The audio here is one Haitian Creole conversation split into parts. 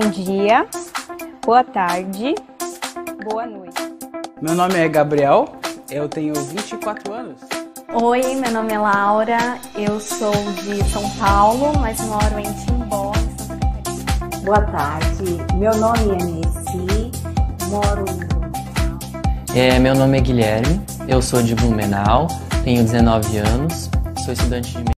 Bom dia, boa tarde, boa noite. Meu nome é Gabriel, eu tenho 24 anos. Oi, meu nome é Laura, eu sou de São Paulo, mas moro em Timbó, Santa Catarina. Boa tarde, meu nome é Messi, moro em é, Meu nome é Guilherme, eu sou de Blumenau, tenho 19 anos, sou estudante de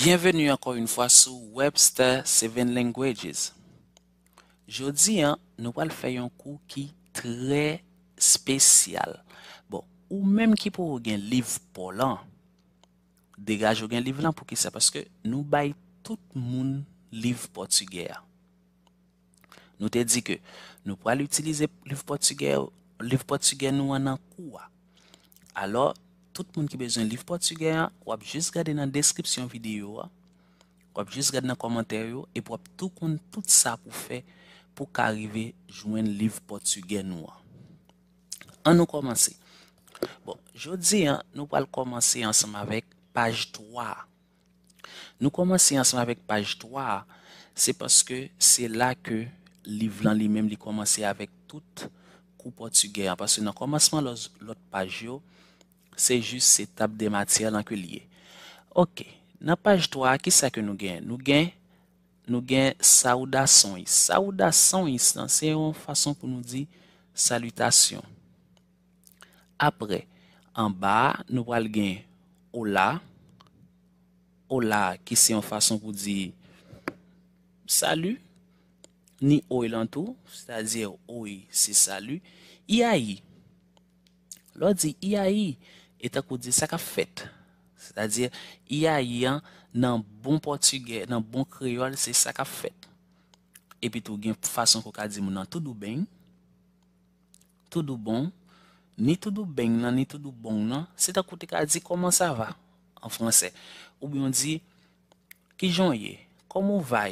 Bienvenu ankon yon fwa sou Webster 7 Languages. Jodi an, nou pal fè yon kou ki tre spesyal. Bon, ou menm ki pou yon liv polan, degaj yon liv lan pou ki se, paske nou bay tout moun liv portugè. Nou te di ke, nou pal utilize liv portugè nou an an kou wa. Alo, tout le monde qui a besoin de livre portugais, vous pouvez juste regarder dans la description vidéo, vous pouvez juste regarder dans les commentaires, et vous tout compte tout ça pour faire pour arriver à jouer un livre portugais noir. On nous commencer. Bon, je dis, hein, nous allons commencer ensemble avec page 3. Nous commençons ensemble avec page 3, c'est parce que c'est là que livre lui-même il commencé avec tout coup portugais. Parce que dans le commencement, l'autre page, Se jist se tab de matia lan ke liye. Ok. Nan page 3, ki sa ke nou gen? Nou gen saouda son yi. Saouda son yi, se yon fason pou nou di salutasyon. Apre, an ba, nou wal gen ola. Ola, ki se yon fason pou di salu. Ni oye lantou. Se yon fason pou nou di salutasyon. Ia yi. Lo di ia yi. E ta kou di sa ka fet. Se ta di, i a i an nan bon portugè, nan bon kriol se sa ka fet. E pi tou gen fason kou ka di moun nan, Toudou ben, toudou bon, ni toudou ben nan, ni toudou bon nan. Se ta kou di ka di, koman sa va? An franse, ou bi yon di, Kijon ye, koman va?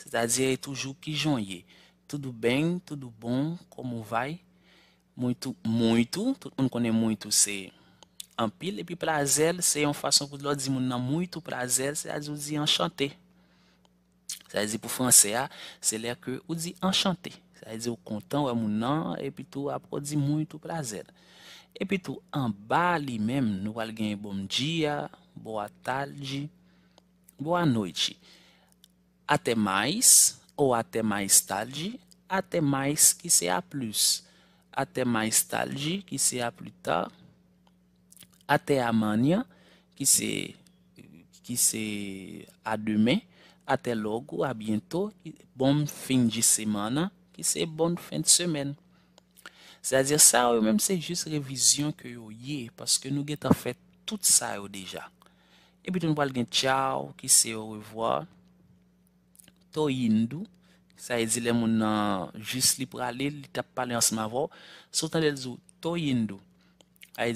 Se ta di, e toujou, kijon ye. Toudou ben, toudou bon, koman va? un pil, epi prazer se yon fason pou lò di moun nan mouitou prazer se a di ou di enchante. Se a di pou franse a, se lè ke ou di enchante. Se a di ou kontan wè moun nan, epi tou apro di mouitou plazel. Epi tou an ba li mem nou al gen bom dia, boa tarde, boa noite. Até mais, ou até mais tarde, até mais que se a plus. Até mais tarde, que se a plus tard. até qui c'est qui c'est à demain, até logo, à bientôt, bonne fin de semaine, qui c'est bonne fin de semaine. C'est-à-dire ça, même c'est juste révision que yo yé, parce que nous avons fait tout ça déjà. Et puis nous parlons ciao, qui c'est au revoir. To Ça ça e zile moun nan juste li aller li tap pale ansma vo, sotan del zo, to yindou, a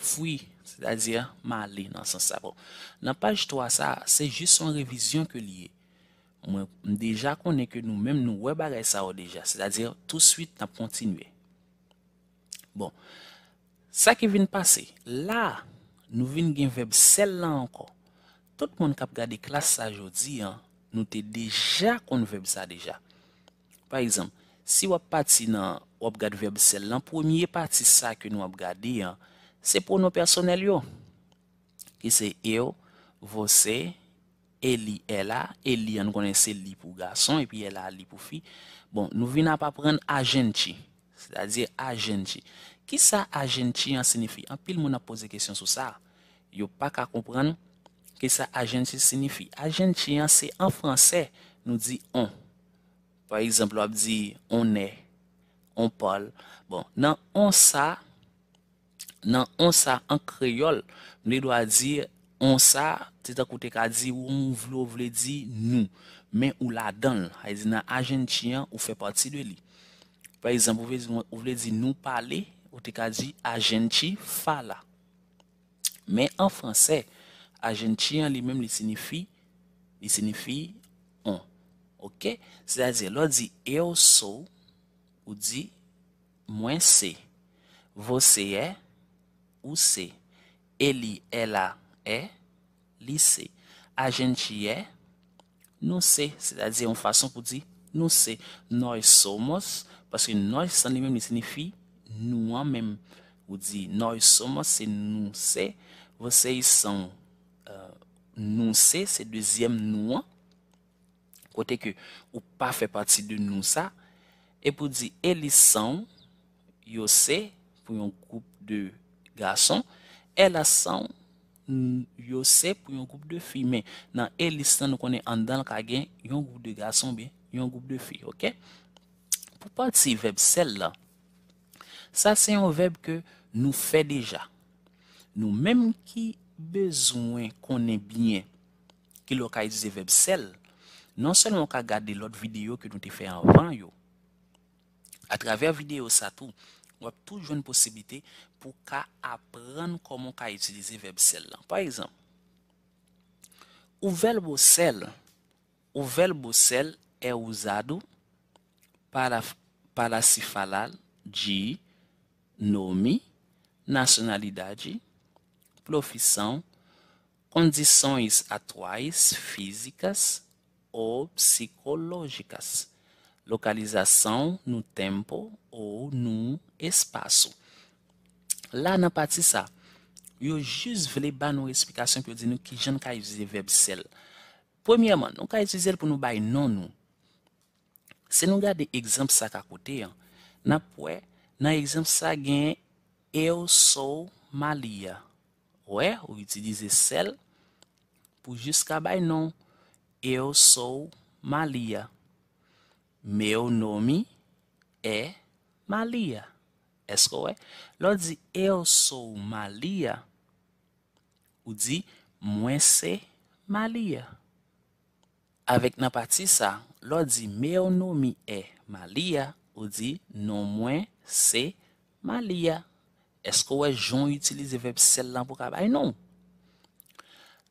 Foui, se da zir, ma li nan san sa go. Nan paj to a sa, se jis son revizyon ke liye. Mwen deja konen ke nou, men nou webe a re sa o deja. Se da zir, tou suite nan kontinwe. Bon, sa ki vin pase, la, nou vin gen veb sel lan anko. Tout moun kap gade klas sa jodi, nou te deja kon veb sa deja. Par exemple, si wap pati nan wap gade veb sel lan, pounye pati sa ke nou wap gade yon, pour nos personnels yo. Qui c'est yo, vous, eli, elle. eli on konen se li Et puis elle a li pour fille Bon, nous vina pas prendre agenti, c'est à dire agenti. qui ça agenti signifie signifie en pile mon posé pose question sur ça Yo pas ka comprendre que ça agenti signifie. « Agenti hein, c'est en français. nous dit « on. Par exemple, on dit « on est ».« on parle ». Bon, non on sa, dans « on sa en créole vous doit dire on sa c'est à côté qu'on dit ou on vle, di nous mais ou la dans haïti nan argentin ou fait partie de lui par exemple vous voulez dire nous parler ou te dit agenti fala mais en français argentin lui-même il signifie il signifie on OK c'est-à-dire l'autre dit eu sou ou dit moins c. vous c'est ou se. Eli, ela, E, li se. A gente C'est-à-dire, une façon pour dire nous se. Nous somos, parce que nous, ça les mêmes signifie nous même. Ou dit noi somos, c'est nous se. Vocês sont euh, nous c'est deuxième nous Côté que, ou pas fait partie de nous ça. E pou di elisan, yo se, pour yon groupe de garçon, Elle a 100, mm, yo savez, pour un groupe de filles. Mais dans Elisa, nous connaissons dans le un groupe de garçons, bien, un groupe de filles. Ok? Pour partir verbe celle-là, ça c'est un verbe que nous fait déjà. Nous même qui besoin qu'on est bien, qui localise le verbe celle, non seulement qu'à garder l'autre vidéo que nous avons fait avant, yo, à travers vidéo, ça tout. wap tou jwen posibite pou ka apren koman ka itilize verb sel lan. Par exemple, o verbo sel, o verbo sel é usado para, para se falar de nome, nacionalidade, profissão, condições atuais, físicas ou psicológicas. lokalizasyon nou tempo ou nou espasyon. La nan pati sa, yo jiz vle ba nou eksplikasyon ki yo di nou ki jen nou ka yuze verb sel. Po miya man, nou ka yuze zel pou nou bay non nou. Se nou gade egzamp sa kakote, nan poe, nan egzamp sa gen, eu sou maliya. Ou e, ou iti dize sel, pou jiz ka bay non, eu sou maliya. Meyo nomi e Malia. Eskou e? Lo di, eyo sou Malia. Ou di, mwen se Malia. Avek nan pati sa, lo di, meyo nomi e Malia. Ou di, non mwen se Malia. Eskou e, joun yu itilize veb sel lan pou kapal? Ay, nou.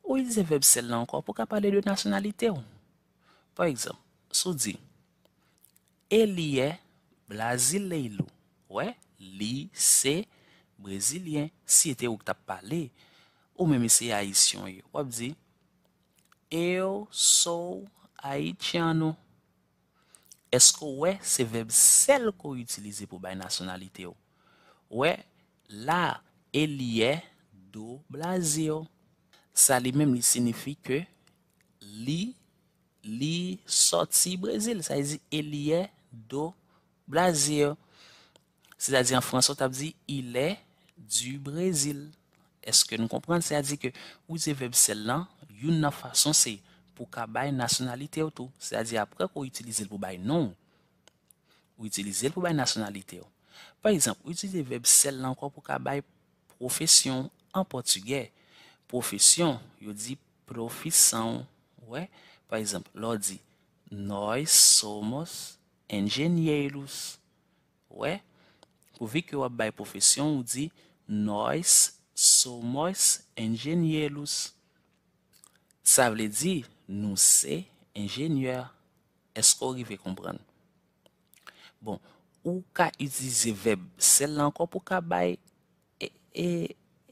Ou itilize veb sel lan pou kapal e deyo nasyonalite ou? Po ekzam, sou di... E liye Brazil le ilou. Ouè, li se Brezilyen. Si ete ou ki ta pale, ou mèm se ayisyon yo. Ou ap zi, E yo sou ayitiano. Esko ouè se veb sel ko yu utilize pou bay nasyonalite yo? Ouè, la e liye do Brazil. Sa li mèm li signifi ke li, li soti Brezily. Sa yi zi, e liye do Brasil. C'est-à-dire en français, on dit il est du Brésil. Est-ce que nous comprenons? C'est-à-dire que ou ce verbe là une façon c'est pour qu'il nationalité tout. C'est-à-dire après pour utiliser le pour nom, ou utiliser le pour nationalité. Par exemple, utiliser le verbe celle encore pour qu'il profession en portugais. Profession, il dit profissão. Ouais. Par exemple, l'on dit Nós somos Engenierous. Ouè? Pou vi ki wap bay profesyon ou di Nois soumois Engenierous. Sa vle di Nou se engenier. Esko ou givè kompran? Bon. Ou ka izize veb sel lanko pou ka bay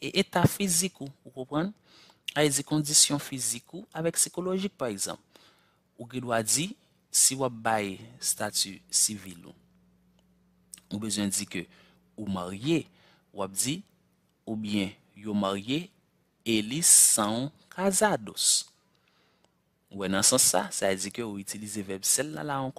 eta fizikou. Ou kompran? Aize kondisyon fizikou avek psikolojik. Ou givwa di si civil vous avez besoin ou, dire que vous êtes ou vous vous dit ou bien vous marié, elis sont casados. Ou en ça, ça ça, dire que ou utilisez verbe sel la là vous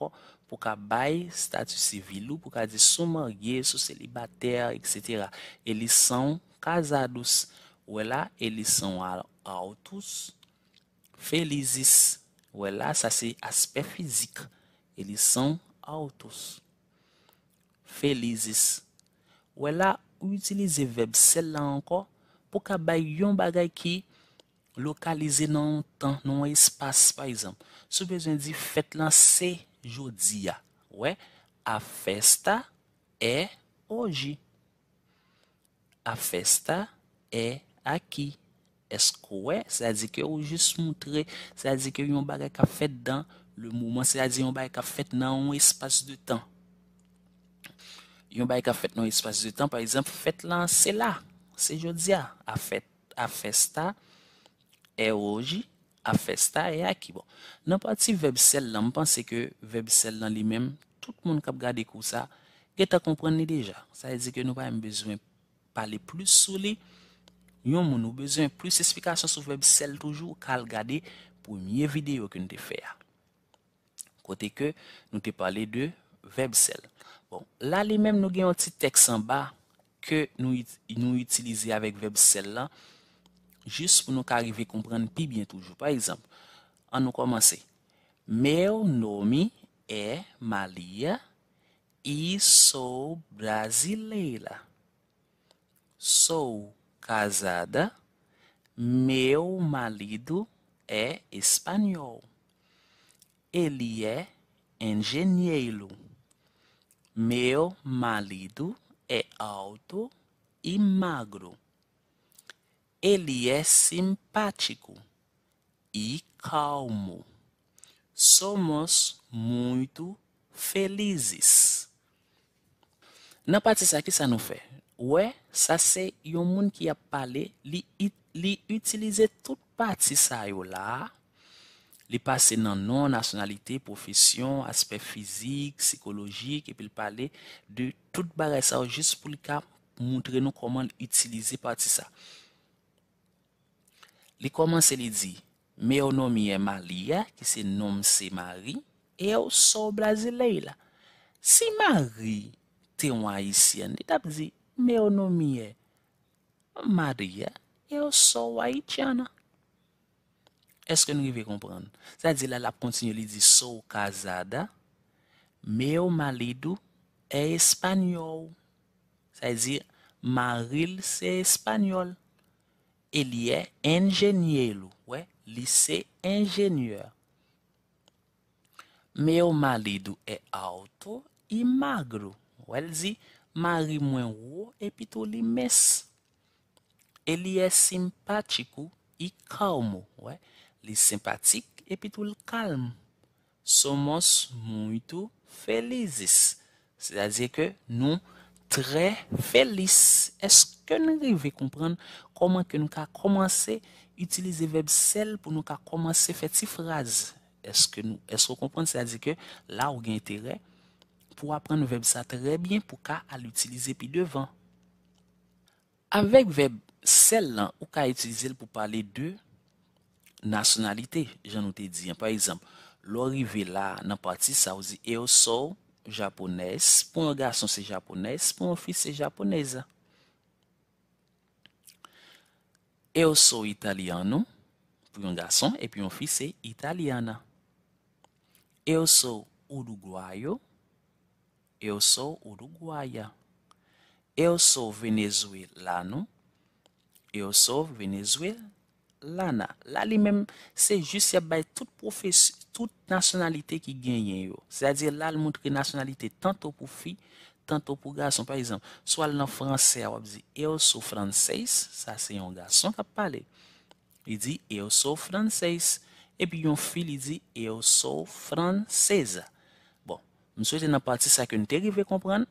pour ka statut statut civil ou pour ka di sous marié, sous célibataire, etc. ils sont casados. Ou e là, ils sont autos, felizes. Ouais, lá, ça c'est aspect physique. Eles são altos. Felizes. Ouais, lá, utiliser verbe celle là encore pour que bay yon bagay qui localisé dans un temps, dans un espace par exemple. Si besoin dit fête là c'est jodi Ouais, a festa é hoje. A festa é aqui. est-ce que ça dit que vous juste montrer ça dit que yon bagay ka fait dans le moment c'est à dire yon bagay ka fait dans un espace de temps yon bagay ka fait dans un espace de temps par exemple fait là c'est là c'est jodi a fête a festa eroji a ça et à qui bon Non parti vebsel là me pense que vebsel dans lui-même tout le monde k'ap gade kou ça que t'a compris déjà cest à dire que nous pas besoin parler plus sur les nous avons besoin de plus d'explications sur le verbe "celle" toujours calquer pour la première vidéo que nous avons faire. Côté que nous avons parlé de verbe "celle". Bon, là les mêmes nous un petit texte en bas que nous nous utilisons avec verbe "celle" là, juste pour nous qu'arriver comprendre plus bien toujours. Par exemple, on commence. Meu nome est Maria. e sou brasileira. Sou casada. Meu marido é espanhol. Ele é engenheiro. Meu marido é alto e magro. Ele é simpático e calmo. Somos muito felizes. Na parte ser aqui, ça não fait. Ué? Sa se yon moun ki ap pale, li utilize tout pati sa yo la. Li pase nan nan, nasyonalite, profesyon, aspek fizik, psikologik, epil pale, de tout bare sa yo, jist pou li ka mountre nou koman li utilize pati sa. Li koman se li di, me yo nomiye Maria, ki se nom se Marie, e yo so Brazilay la. Si Marie te wanyi siyan, li tap zi, Meyo nomi e. Maria, yo e sou wajitjana. Eske nou yon vi kompren? Sa zi la la p kontinyo li zi sou kazada. Meyo malidu e espanyol. Sa zi, maril se espanyol. Eli e enjenyelu. Ou e, li e se enjenyel. Meyo malidu e auto imagro. Ou el zi, Mari mwen wou epi tou li mes. Eli e simpaticou i kaomo. Li simpatic epi tou l kalm. Somos mouy tou felizis. Se da zi ke nou tre felis. Eske nou rive komprenn koman ke nou ka komanse itilize veb sel pou nou ka komanse feti fraz. Eske nou komprenn se da zi ke la ou gen terey pou apren nou veb sa trebyen pou ka a l'utilize pi devan. Avek veb sel lan, ou ka a l'utilize pou pale de nasyonalite, jan nou te diyan. Par exemple, lorive la nan pati sa ouzi, e yo sou Japones, pou yon gason se Japones, pou yon fi se Japonesa. E yo sou Italiano, pou yon gason, e pi yon fi se Italiana. E yo sou Uruguayo, Eu sou Urugwaya. Eu sou Venezuelano. Eu sou Venezuelana. La li menm se jist se bay tout profesi, tout nasyonalite ki genyen yo. Se a di la li menm ki nasyonalite tanto pou fi, tanto pou gason. Par exemple, sou al nan franse a wap di, eu sou franseis. Sa se yon gason ka pale. Li di, eu sou franseis. E pi yon fi li di, eu sou franseza. M sou ete nan pati sa ke nou te rive kompran,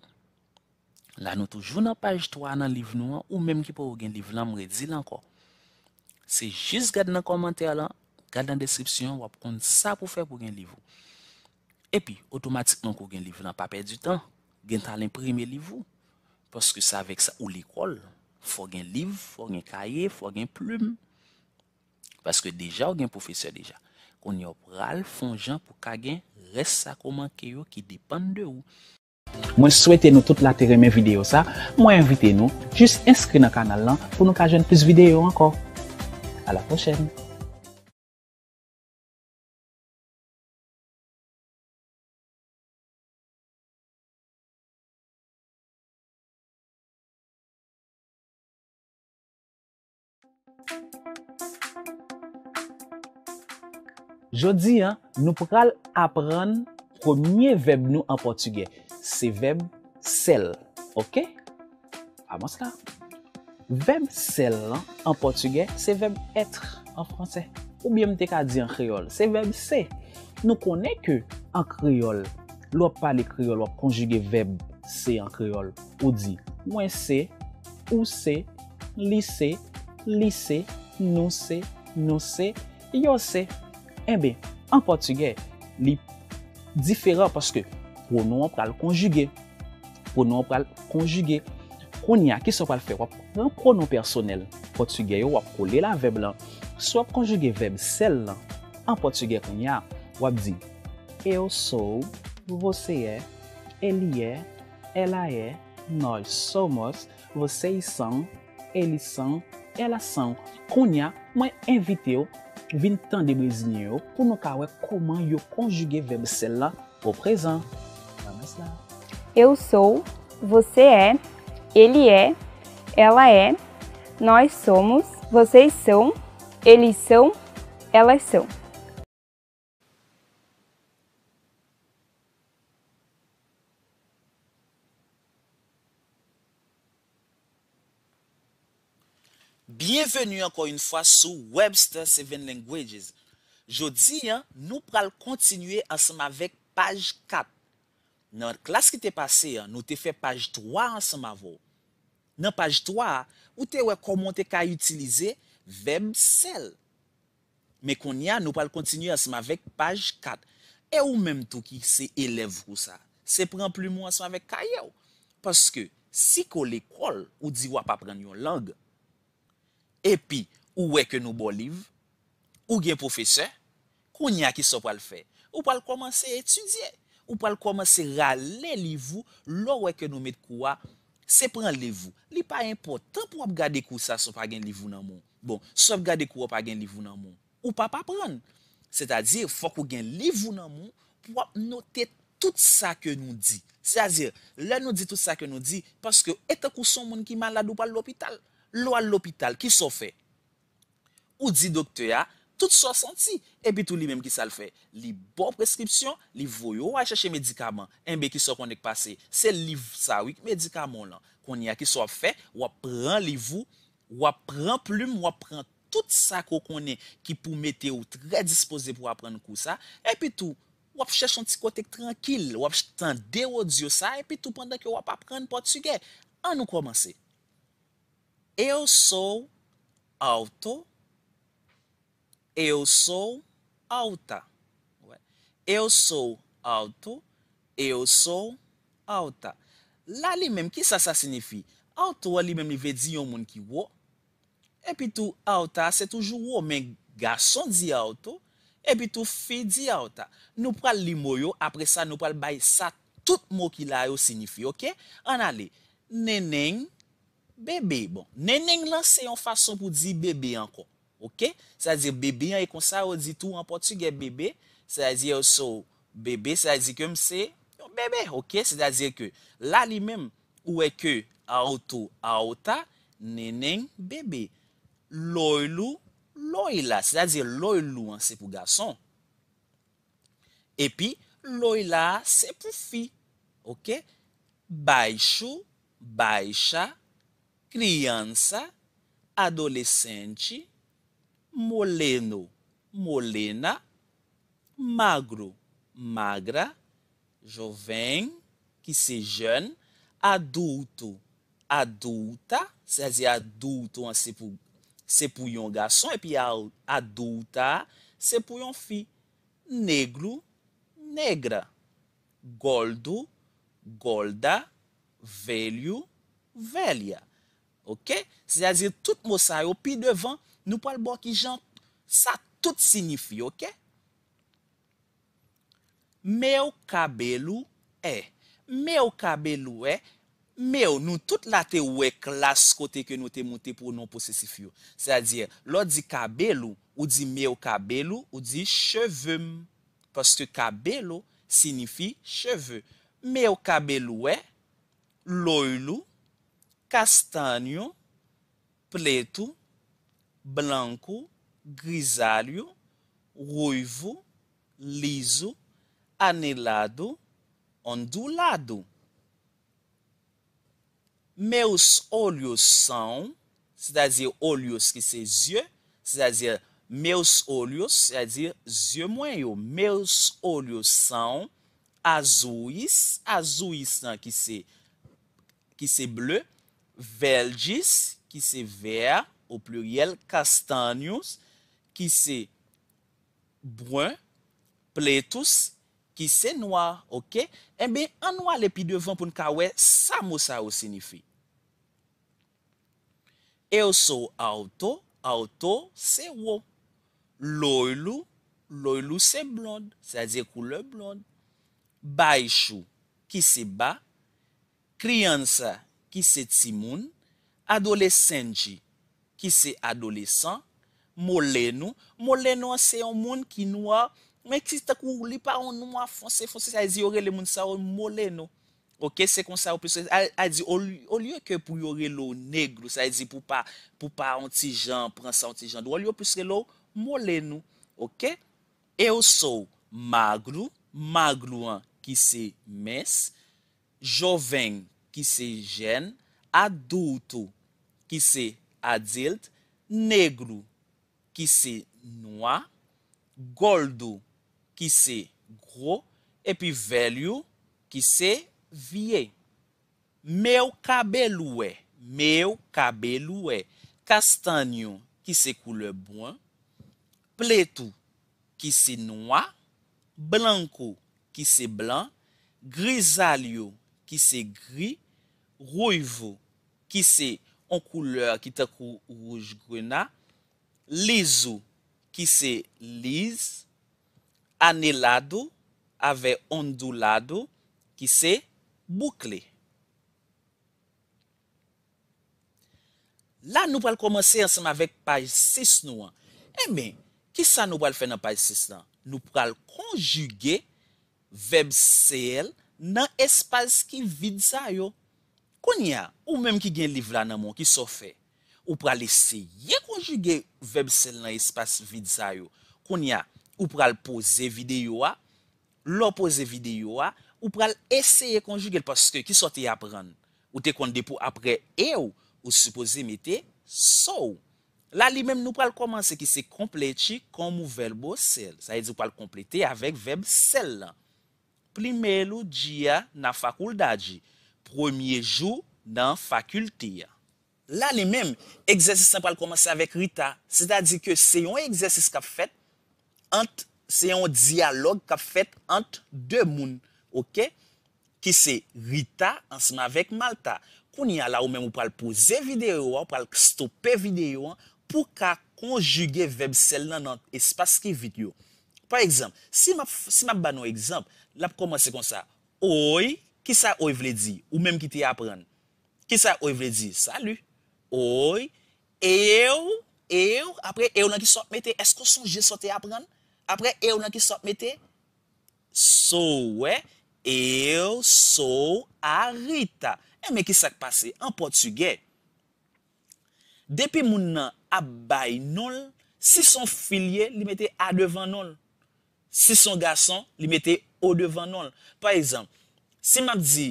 la nou toujou nan page 3 nan liv nou an ou menm ki pou ou gen liv lan mredzi lanko. Se jist gade nan komantè alan, gade nan deskripsyon, wap kon sa pou fè pou gen liv. E pi, otomatikman kou gen liv lan pa perdi tan, gen talen prime liv ou. Poske sa vek sa ou likol, fò gen liv, fò gen kaye, fò gen ploum. Paske deja ou gen profeseur deja. Kon yo pral fon jan pou kagen liv. Reste sa koman ke yo ki depan de ou. moi souhaitez nous tout la te remen video sa, moi invitez nous juste inskri nan canal lan pour nous ka jen plus video encore. à la prochaine. Jodi, nou pral apren premier veb nou an Portugye. Se veb sel. Ok? Amos la. Veb sel an Portugye, se veb etre an Fransè. Ou byem te ka di an Kryol? Se veb se. Nou kone ke an Kryol, lop pale Kryol, lop konjuge veb se an Kryol. Ou di, mwen se, ou se, li se, li se, nou se, nou se, yo se. Eh Enbe, an portugè li diferan paske pronon wap pral konjuge. Pronon wap pral konjuge. Konya, kis wap pral fè wap pronon personel. Portugè yo wap kole la veb lan. S wap konjuge veb sel lan. An portugè konya wap di. Eyo sou, voseye, elye, elae, nol somos, voseyisan. eles são, elas são. Konya, mwen evite yo, vin tan de brezine yo, pou nou ka wè koman yo verbo verbe sel la pou prezan. Eu sou, você é, ele é, ela é, nós somos, vocês são, eles são, elas são. Dèveni anko yon fwa sou Webster Seven Languages. Jodi, nou pral kontinuye anseman vek page 4. Nan klas ki te pase, nou te fe page 3 anseman vo. Nan page 3, ou te wek komon te ka yotilize, vem sel. Me kon ya, nou pral kontinuye anseman vek page 4. E ou menm tou ki se elev kou sa. Se pren plou moun anseman vek kaye ou. Paske, si ko l'ekol, ou di wap apren yon langa, Epi, ou weke nou bo liv, ou gen profeseur, kounya ki sop wale fe. Ou wale komanse etudye, ou wale komanse rale livou, lo weke nou met kouwa, sepren livou. Li pa impotant pou wap gade kou sa sop agen livou nan moun. Bon, sop gade kou wap agen livou nan moun. Ou pa pa pren. Se ta di, fok ou gen livou nan moun, pou wap note tout sa ke nou di. Se ta di, lè nou di tout sa ke nou di, paske etak ou son moun ki malad ou pal l'opital. Lo al l'opital, ki so fe. Ou di doktor ya, ah, tout so senti. E pi tou li menm ki sal fe. Li bon preskripsyon, li voyo, waj chache medikaman. Enbe ki so konen k pase. Se li sa wik medikaman lan, konen ya ki so fe, wap pran li vou, wap pran plume, wap pran tout sa konen ki pou mete ou tre dispose pou wap pran kousa. E pi tou, wap chache kontek tranke, wap chache tan de wadio sa, e pi tou pandan ki wap ap pran portugè. An nou komanse. Eyo sou aoutou, eyo sou aouta. Eyo sou aoutou, eyo sou aouta. La li mem, ki sa sa sinifi? Aoutou a li mem li ve di yon moun ki wou. Epi tou aouta, se toujou wou, men gason di aoutou. Epi tou fi di aouta. Nou pral li mou yo, apre sa nou pral bay sa tout mou ki la yo sinifi. Ok? Ana li. Neneng. Bebe, bon. Neneng lan se yon fason pou di bebe ankon. Ok? Se a zi bebe yon e konsa ou di tou an potu ge bebe. Se a zi ou sou bebe, se a zi kem se, yon bebe. Ok? Se a zi ke la li mem ou e ke aoutou, aouta, neneng, bebe. Loilou, loila. Se a zi loilou an se pou gason. E pi, loila se pou fi. Ok? Baychou, baycha. criança, adolescente, moleno, molena, magro, magra, jovem, que se jeune, adulto, adulta, c'est-à-dire adulto, c'est pour un garçon, et puis adulta, c'est pour um fille. Negro, negra. Goldo, golda, velho, velha. Ok, se a zi, tout mou eh, eh, sa non yo, pi devan, nou pal bo ki jant, sa tout sinifi, ok? Me ou kabelou e. Me ou kabelou e, me ou, nou tout la te wek las kote ke nou te monte pou nou posesi fiyo. Se a zi, lò di kabelou, ou di me ou kabelou, ou di cheve, poske kabelou sinifi cheve. Me ou kabelou e, eh, lòy lou, Kastanyo, pleto, blanko, grizalyo, ruyvo, lizo, anelado, ondulado. Meos olyos san, se dazi olyos ki se zye, se dazi meos olyos, se dazi zye mwenyo. Meos olyos san, azouis, azouis nan ki se bleu. veljis, ki se ver, ou plu yel, kastanyous, ki se brun, pletus, ki se noua, ok? Eh Enbe, an noua le pi devan pou nka wey, sa mou sa ou sinifi. E ou sou auto, auto, se wou. Loilou, loilou se blon, sa ze koule blon. Baishou, ki se ba, krian sa, ki se timoun. Adolesenji, ki se adolesan. Moleno, moleno an se yon moun ki nou a, men ki ta kou li pa an nou a fonse, fonse, sa yon re le moun sa ou moleno. Ok, se konsa ou pise, a di, ou li yo ke pou yon re lou negro, sa yon di pou pa, pou pa an ti jan, pren sa an ti jan, ou li yo pise lou moleno. Ok, e ou sou magro, magro an ki se mes, joveng, ki se jen, adoutou, ki se adilt, negrou, ki se noua, goldou, ki se gro, epi velyou, ki se vie. Meou kabelouè, meou kabelouè, kastanyou, ki se koule bouan, pletou, ki se noua, blankou, ki se blan, grizalyou, ki se gri, Rouyvou, ki se on kouleur ki te kou rouj gwenna. Lizou, ki se liz. Aneladou, ave ondouladou, ki se boukle. La nou pral komanse ansenman vek paj 6 nou an. Emen, ki sa nou pral fe nan paj 6 nan? Nou pral konjuge veb sel nan espaz ki vid sa yo. Koun ya, ou menm ki gen liv la nan moun ki so fè. Ou pral eseye konjuge veb sel nan espas vid zayou. Koun ya, ou pral pose videyo a, lo pose videyo a, ou pral eseye konjuge paske ki so te apren. Ou te kon depo apre e ou, ou se pose mete sou. La li menm nou pral komanse ki se kompleti komu verbo sel. Sa e di pral kompleti avèk veb sel lan. Plime lou diya nan fakoul dadji. Premier jou dan fakulti ya. La li mem, egzesis sa pral komanse avèk rita. Se ta di ke se yon egzesis ka fèt ant, se yon diyalog ka fèt ant dè moun. Ok? Ki se rita ansman avèk malta. Kouni ya la ou mem ou pral pose videyo, ou pral stopè videyo, pou ka konjuge veb sel nan ant espaske videyo. Par egzamp, si ma ban ou egzamp, la pral komanse kon sa, oi, Ki sa ou y vle di? Ou menm ki ti apren? Ki sa ou y vle di? Salu. E ou. Eyo. Eyo. Apre, eyo nan ki sot mette. Esko sou je sote apren? Apre, eyo nan ki sot mette. Sowwe. Eyo. Sow. Arita. E, e menm ki sak pase? En portugè. Depi moun nan abay nol, si son filye li mette a devan nol. Si son gason li mette o devan nol. Par exemple, Si m ap di,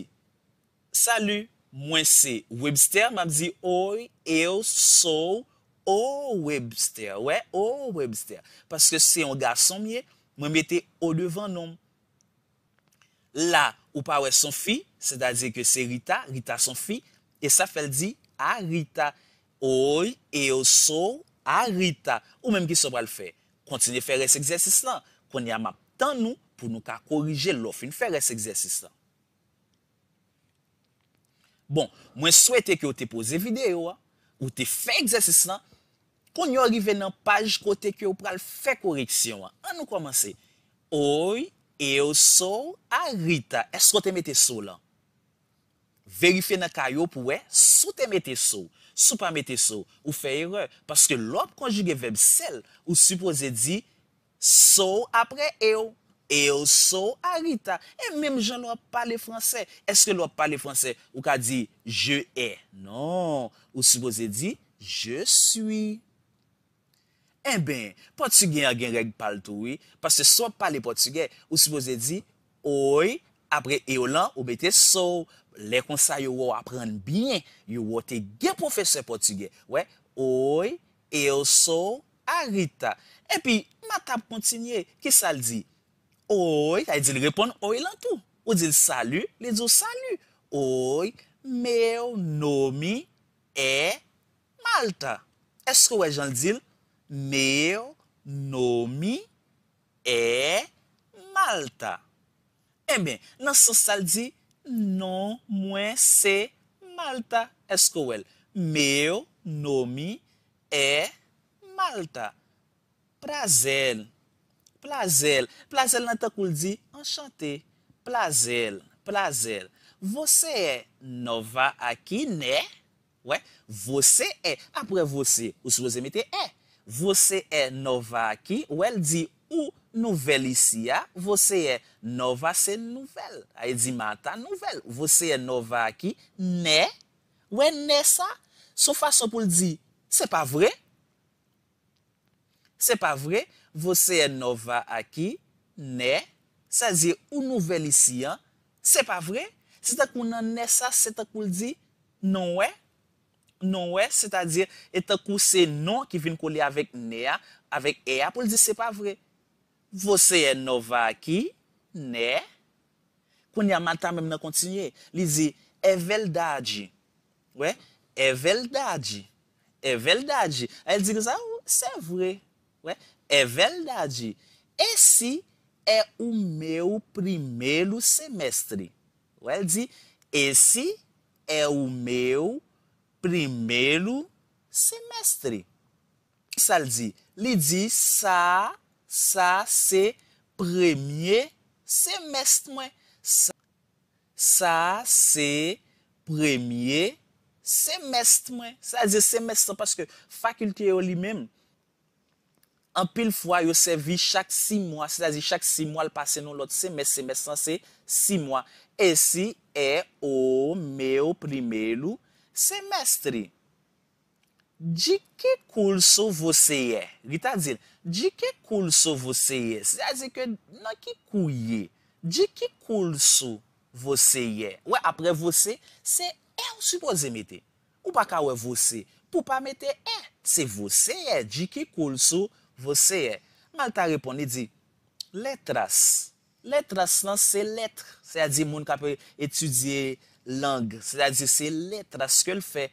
salu, mwen se Webster, m ap di, oi, eyo, sou, o Webster. Ouè, o Webster. Paske se yon ga son miye, mwen mette o devan nom. La, ou pa wè son fi, se da di ke se Rita, Rita son fi, e sa fel di, a Rita. Oi, eyo, sou, a Rita. Ou mèm ki sou pral fè, kontine fè res egzersis lan, konye a map tan nou pou nou ka korije lò fin fè res egzersis lan. Bon, mwen souwete ki yo te pose videyo, ou te fe egzesis lan, kon yo arrive nan paj kote ki yo pral fe koreksyon. An nou komanse, oy, eyo sou, a rita, esko te mete sou lan? Verife nan kayo pou we, sou te mete sou, sou pa mete sou, ou fe eroe, paske lop konjige veb sel, ou suppose di, sou apre eyo. Eyo sou Arita. E mèm jan lò pale fransè. Eske lò pale fransè? Ou ka di, je e? Non. Ou sipoze di, je sui. E ben, portugè a gen reg pal toui. Pase sou pale portugè. Ou sipoze di, oi. Apre eyo lan, ou bete sou. Lè konsa yo wò apren bien. Yo wote gen profese portugè. Ou eyo sou Arita. E pi, mat ap kontinye. Ki sal di? Oy, ay di li repon, oy lan tou. Ou di li salu, li di ou salu. Oy, mew nomi e Malta. Eskou el jan li dil, mew nomi e Malta. E eh men, nan sou sal di, non mwen se Malta. Eskou el, mew nomi e Malta. Prazen. Plazèl. Plazèl nan te koul di. Enchantè. Plazèl. Plazèl. Vosè e Nova a ki ne? Ouè. Vosè e. Apre vosè. O su lo zemite e. Vosè e Nova a ki. Ouè. El di. Ou nouvel isi ya. Vosè e. Nova se nouvel. A e di mata nouvel. Vosè e Nova a ki ne? Ouè. Ne sa? Sou fason pou l di. Se pa vre? Se pa vre? Voseye nova aki, ne, sa zi ou nouvel isi an, se pa vre, se ta kou nan ne sa, se ta kou li di, non we, non we, se ta zi eta kou se non ki vin kou li avek ne a, avek e a pou li di se pa vre Voseye nova aki, ne, kou ni a mantan mem nan kontinye, li zi, e vel daji, we, e vel daji, e vel daji, el zi ki sa ou, se vre, we É verdade. Esse é o meu primeiro semestre. Well, diz, esse é o meu primeiro semestre. Saldi, lhe diz, sa, sa, se, premier semestre. Sa, sa se, premier semestre. Ça veut semestre parce que faculté au lui-même, An pil fwa yo sevi chak si mwa. Se la zi chak si mwa l pase nou lot semest, semestran se si mwa. E si e o me o prime lou semestri. Di ke koulso voseye. Gita zil. Di ke koulso voseye. Se la zi ke nan ki kouye. Di ke koulso voseye. Ou e apre vose, se e ou supo ze mete. Ou pa ka ou e vose. Po pa mete e, se voseye. Di ke koulso voseye. Voseye, mal ta repon li di, letras, letras nan se letre, se a di moun ka pe etudye lang, se a di se letras ke l fe,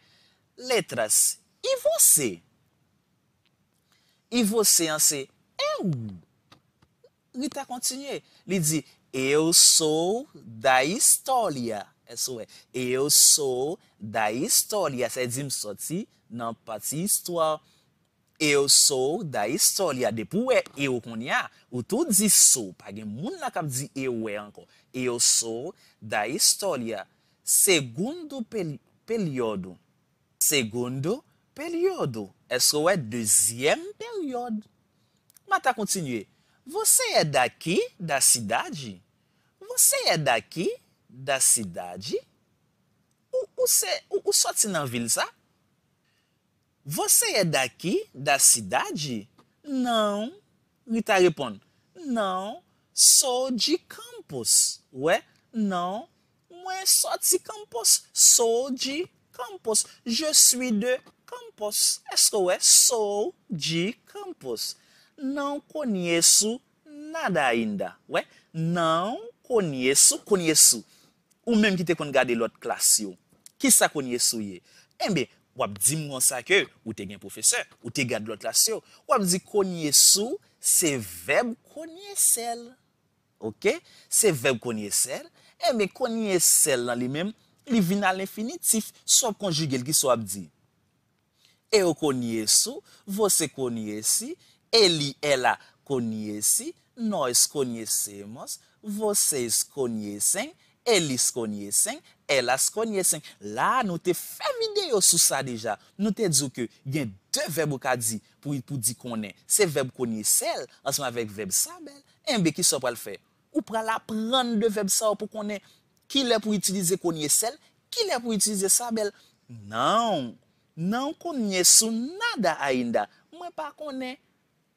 letras, i vose, i vose an se, e ou, li ta kontinye, li di, e ou sou da istorya, e sou e, e ou sou da istorya, se a di m soti nan pati istorya. Eu sou da história. Depois é eu qu'on y a, ou tout dit sou. Pas gen eu é encore. Eu sou da história. Segundo período. Segundo período. Est-ce que é deuxième período? mas tá continue. Você é daqui da cidade? Você é daqui da cidade? Ou, ou, se, ou, o sorti nan vil Vose e daki, da sida di? Nan, wita repon. Nan, sou di kampos. Wè, nan, mwen sot si kampos. Sou di kampos. Je sou de kampos. Esko wè, sou di kampos. Nan konyesu nada enda. Wè, nan konyesu. Konyesu. Ou menm ki te kon gade lot klas yo. Ki sa konyesu ye? Eh Enbe, Wap di mwen sa ke, ou te gen profeseur, ou te gade lot la se yo. Wap di konye sou, se veb konye sel. Ok? Se veb konye sel, e me konye sel nan li men, li vi nan l'infinitif, sop konjige l ki sop di. E yo konye sou, vose konye si, eli ela konye si, noy skonye semos, vose skonye senk, Eli se konye sen, ela se konye sen. La nou te fe videyo sou sa deja. Nou te djou ke yon de veb ou ka di pou di konen. Se veb konye sel, anseman vek veb sa bel, enbe ki sou pral fe. Ou pral apren de veb sa ou pou konen. Ki lè pou itilize konye sel, ki lè pou itilize sa bel. Nan, nan konye sou nada ayinda. Mwen pa konen,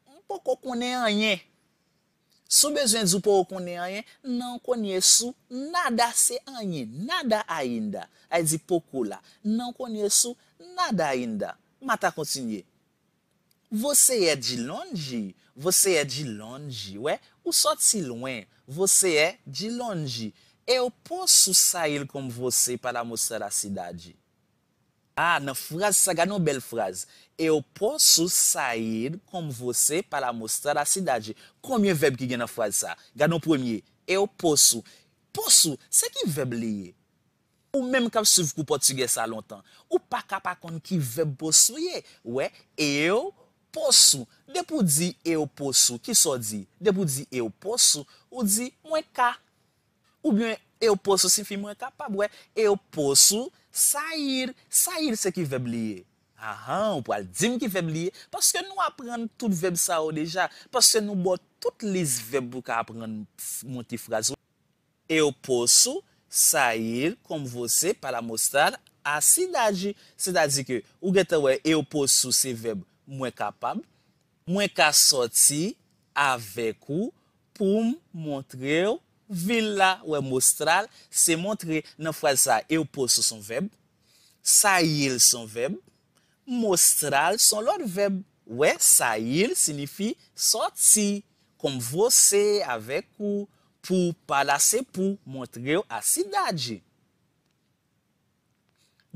mwen poko konen anyen. Sou bezwen zou o konen anyen, não conheço nada se anyen, nada ainda. Aí diz pouco lá, não conheço nada ainda. Mata tá continue. Você é de longe, você é de longe, ué? O sorte longe. você é de longe. Eu posso sair com você para mostrar a cidade. Ah, nan fraze sa gade nou bel fraze. Eu posso sair kom vose para mostra la cidade. Komiye veb ki gen nan fraze sa? Gade nou premye. Eu posso. Posso, se ki veb liye? Ou menm kap suv kou potige sa lontan? Ou pa kap akon ki veb posso ye? Ou e? Eu posso. Depo di eu posso, ki so di? Depo di eu posso, ou di mwen ka? Ou byen eu posso si fi mwen kap ap? Ou e? Eu posso... Sair. Sair se ki veb liye. Ahan, ou pou al dim ki veb liye. Paske nou apren tout veb sa ou deja. Paske nou bot tout lis veb pou ka apren mouti fraz. Eu posso sair konm vose para mostar a sidaji. Se da di ke, ou gete we, eu posso se veb mwen kapab. Mwen ka soti avek ou pou m montre ou Villa, ouè, mostral, se montre nan fwa sa e ou poso son veb. Sayil son veb. Mostral son lor veb. Ouè, sayil sinifi soti. Kom vose avek ou pou palase pou montre ou a sidadji.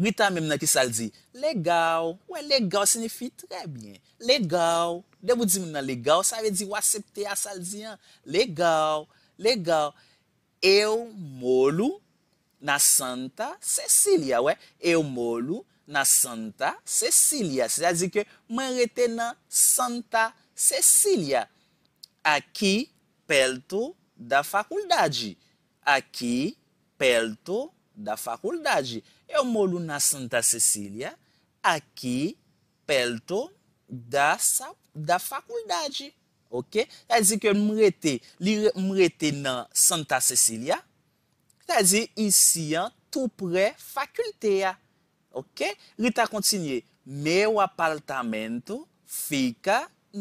Gwita men men ki saldi. Lega ou, ouè, lega ou sinifi trebyen. Lega ou, debo di men nan lega ou, sa ve di ou asepte a saldi an. Lega ou. legal. Eu molo na Santa Cecília, ué? Eu molo na Santa Cecília. C'est-à-dire que mwen rete na Santa Cecília, aqui perto da faculdade. Aqui perto da faculdade. Eu molo na Santa Cecília, aqui perto da, da faculdade. Ok, ta zi ke mwete, li mwete nan Santa Cecilia, ta zi isi an tou pre fakülte ya. Ok, li ta kontinye, mw apaltamento fika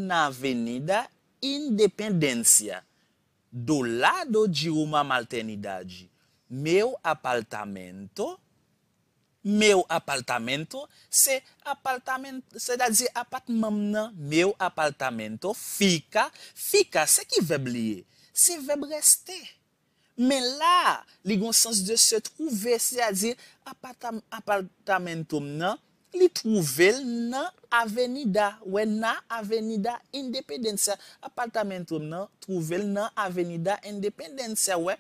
nan venida independensya, do lado di ouman maternidade, mw apaltamento fika. Mew apartamento se apatmen, se da di apatman nan. Mew apartamento fika. Fika se ki ve bliye. Se ve breste. Men la li gonsans de se trove. Se da di apatmen, apatmentoum nan. Li trovel nan avenida. Ouè nan avenida independensia. Apatmentoum nan trovel nan avenida independensia. Ouè.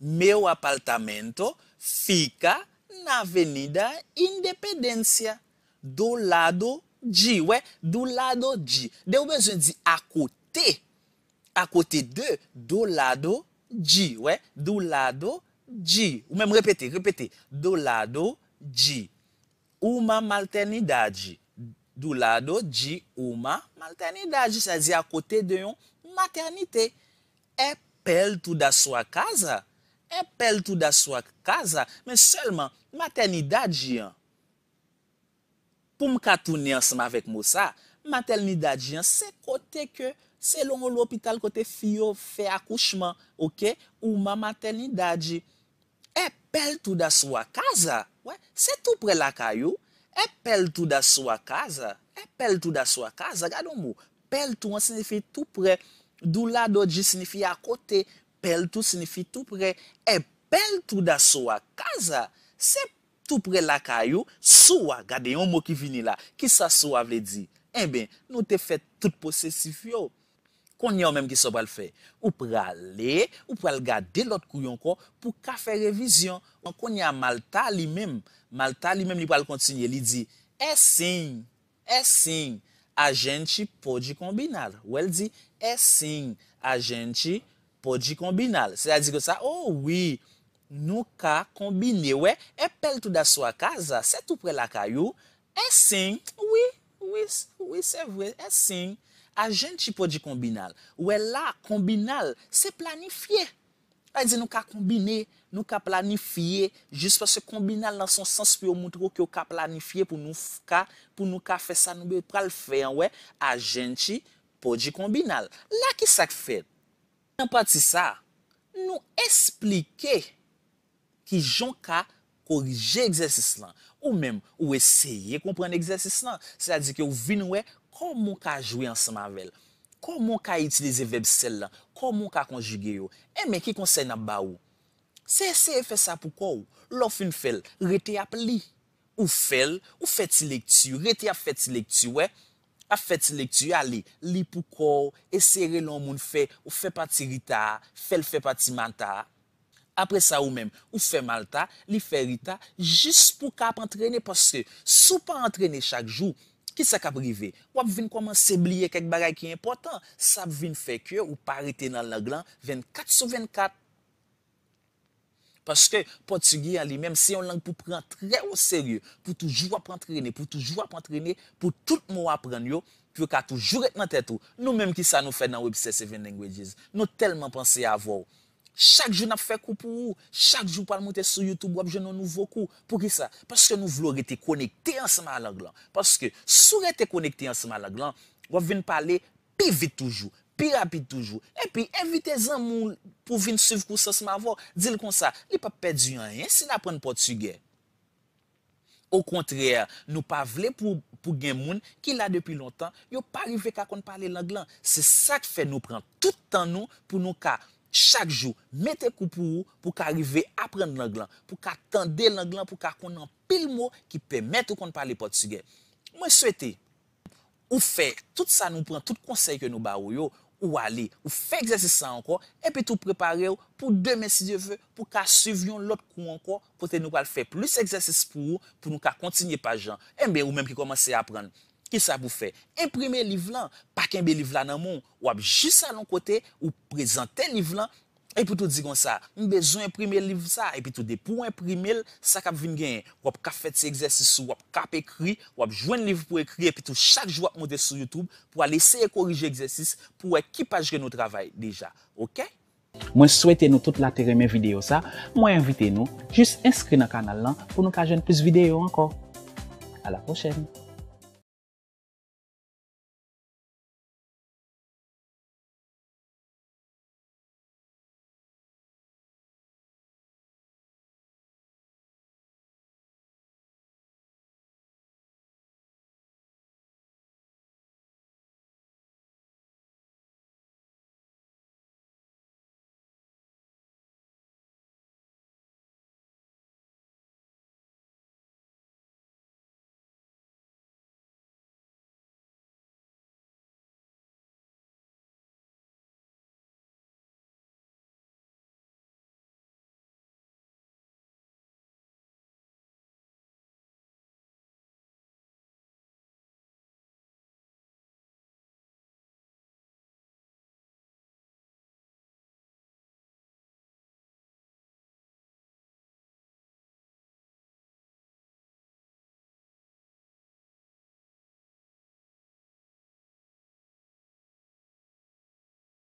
Mew apartamento... Fika na venida indepedensya. Do lado di. Ouè, do lado di. De ou bezon di akote. Akote de. Do lado di. Ouè, do lado di. Ou mèm repete, repete. Do lado di. Ou mèm alternidadi. Do lado di ou mèm alternidadi. Sa zi akote de yon maternite. E pel tou da swa kaza. E pel tou da sou ak kaza, men selman, mater ni dadji an. Poum ka tou ni ansman vek mou sa, mater ni dadji an, se kote ke, se lon ou l'opital kote fiyo fe akouchman, ok, ou ma mater ni dadji. E pel tou da sou ak kaza, we, se tou pre la kayou, e pel tou da sou ak kaza, e pel tou da sou ak kaza, gado mou, pel tou an, se nifi tou pre, dou la do di, se nifi ak kote, Peltou sinifi tout prè. E peltou da sou a kaza. Se tout prè la kajou, sou a gade yon mou ki vini la. Ki sa sou a vle di? E ben, nou te fè tout posessif yo. Konya ou menm ki sou pral fè? Ou pral le, ou pral gade lot kou yon kon pou ka fè revizyon. Ou konya malta li menm. Malta li menm li pral kontinye. Li di, e sin, e sin, a jenti podi kombinar. Ou el di, e sin, a jenti kombinar. Po di kombinal. Se la di ko sa, oh, oui, nou ka kombine, wey, e pel tou da sou a kaza, se tou pre la kayou, e sing, oui, oui, oui, se vwe, e sing, a jenti po di kombinal. Wey, la, kombinal, se planifiye. La di se nou ka kombine, nou ka planifiye, jist pa se kombinal nan son sens pou yo moutro ki yo ka planifiye pou nou ka, pou nou ka fe sa nou be pral fe, wey, a jenti po di kombinal. La ki sa ki fet? Yen pati sa, nou esplike ki jon ka korije egzersis lan. Ou menm, ou eseye kompren egzersis lan. Seda di ke ou vin wey, komon ka jwe ansan mavel. Koman ka itilize veb sel lan. Koman ka konjuge yo. E men ki konsey nan ba ou. Se eseye fe sa pou kwa ou, lo fin fel, rete ap li. Ou fel, ou feti lektu, rete ap feti lektu wey. A fèt lektu, ali, li pou kou, esere loun moun fè, ou fè pati rita, fè l fè pati manta, apre sa ou mèm, ou fè malta, li fè rita, jis pou kap antrene poske. Sou pa antrene chak jou, ki sa kap rive, wap vin koman sebliye kek baray ki important, sa vin fè kyou ou parite nan laglan 24 sou 24. Paske potugye an li, mèm se yon lang pou pran trè ou sèrye, pou toujou ap pran trène, pou toujou ap pran trène, pou tout mou ap pran yo, pou ka toujou et nan tè tou, nou mèm ki sa nou fè nan website Seven Languages, nou telman pansè avò. Chak joun ap fè kou pou ou, chak joun pal moutè sou YouTube wap joun nou nou vò kou, pou ki sa? Paske nou vlore te konikte ansman la glan, paske sou re te konikte ansman la glan, wap vin pale pi vit toujou. Pi rapide toujou. E pi, evite zan moun pou vin souf kousa se ma vò. Dile kon sa, li pa pedi yon yon si la pren portugè. Ou kontrè, nou pa vle pou gen moun ki la depi lontan, yo pa rive kakon pale langlan. Se sak fe nou pren tout tan nou, pou nou ka chak jou mette koupou pou ka rive apren langlan, pou ka tende langlan, pou ka kon an pil moun ki pe mette kon pale portugè. Mwen souwete ou fe tout sa nou pren, tout konsey ke nou ba ou yo, Ou alè, ou fè egzèsis sa anko, epè tou prepare ou pou demè si diè vè, pou ka suivyon lòt kou anko, kote nou kal fè plus egzèsis pou ou, pou nou ka kontinye pa jan. E mè ou mèm ki komanse apren, ki sa pou fè? Imprime liv lan, pak enbe liv lan nan moun, ou ap jisa lòn kote, ou prezante liv lan, Epi tou digon sa, mbezoun imprimel liv sa, epi tou depou imprimel, sa kap vin gen, wap kap fet se egzersis ou wap kap ekri, wap jwen liv pou ekri, epi tou chak jwa onde sou Youtube pou al eseye korije egzersis pou ekipajre nou travay deja, okey? Mwen souwete nou tout la teri men video sa, mwen invite nou, jist inskri nan kanal lan pou nou ka jwen plus video anko. A la pochene!